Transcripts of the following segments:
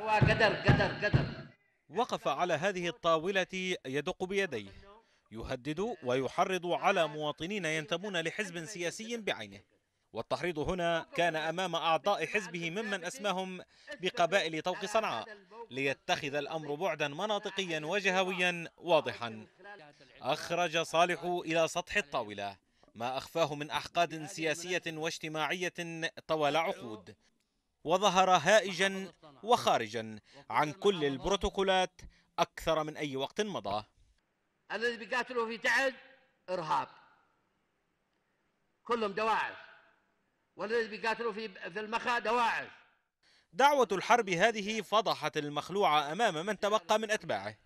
هو قدر قدر قدر وقف على هذه الطاولة يدق بيديه يهدد ويحرض على مواطنين ينتمون لحزب سياسي بعينه والتحريض هنا كان أمام أعضاء حزبه ممن أسماهم بقبائل طوق صنعاء ليتخذ الأمر بعدا مناطقيا وجهويا واضحا أخرج صالح إلى سطح الطاولة ما أخفاه من أحقاد سياسية واجتماعية طوال عقود وظهر هائجا وخارجا عن كل البروتوكولات أكثر من أي وقت مضى الذي بيقاتلوا في تعز إرهاب كلهم دواعش والذي بيقاتلوا في في المخا دواعش دعوة الحرب هذه فضحت المخلوع أمام من تبقى من أتباعه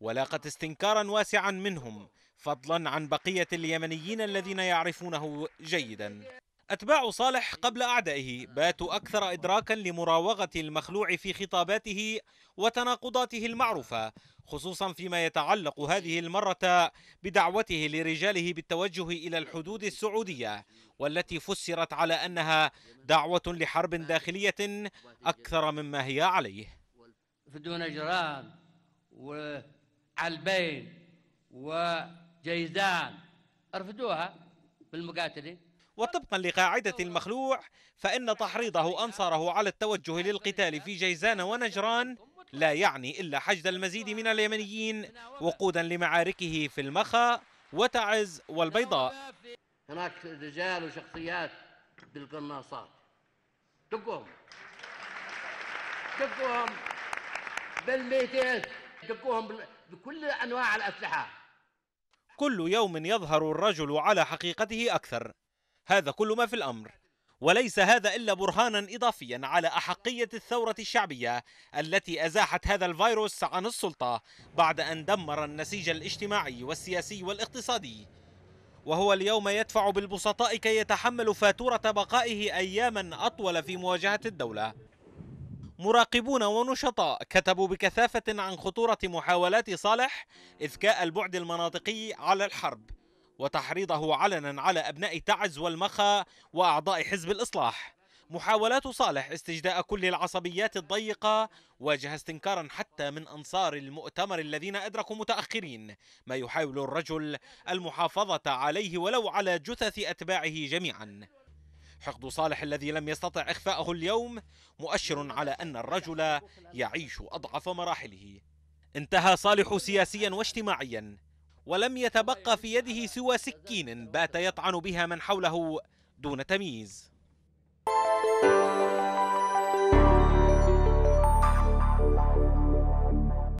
ولاقت استنكارا واسعا منهم فضلا عن بقية اليمنيين الذين يعرفونه جيدا أتباع صالح قبل أعدائه باتوا أكثر إدراكا لمراوغة المخلوع في خطاباته وتناقضاته المعروفة خصوصا فيما يتعلق هذه المرة بدعوته لرجاله بالتوجه إلى الحدود السعودية والتي فسرت على أنها دعوة لحرب داخلية أكثر مما هي عليه فدون جرام وعلبين وجيزان ارفدوها بالمقاتلين وطبقا لقاعدة المخلوع فإن تحريضه أنصاره على التوجه للقتال في جيزان ونجران لا يعني إلا حشد المزيد من اليمنيين وقودا لمعاركه في المخا وتعز والبيضاء هناك رجال وشخصيات بالقناصات دقوهم دقوهم بالميتات دقوهم بكل انواع الاسلحه كل يوم يظهر الرجل على حقيقته اكثر هذا كل ما في الأمر وليس هذا إلا برهانا إضافيا على أحقية الثورة الشعبية التي أزاحت هذا الفيروس عن السلطة بعد أن دمر النسيج الاجتماعي والسياسي والاقتصادي وهو اليوم يدفع بالبسطاء كي يتحمل فاتورة بقائه أياما أطول في مواجهة الدولة مراقبون ونشطاء كتبوا بكثافة عن خطورة محاولات صالح إذكاء البعد المناطقي على الحرب وتحريضه علنا على أبناء تعز والمخا وأعضاء حزب الإصلاح محاولات صالح استجداء كل العصبيات الضيقة واجه استنكارا حتى من أنصار المؤتمر الذين أدركوا متأخرين ما يحاول الرجل المحافظة عليه ولو على جثث أتباعه جميعا حقد صالح الذي لم يستطع إخفاءه اليوم مؤشر على أن الرجل يعيش أضعف مراحله انتهى صالح سياسيا واجتماعيا ولم يتبقى في يده سوى سكين بات يطعن بها من حوله دون تمييز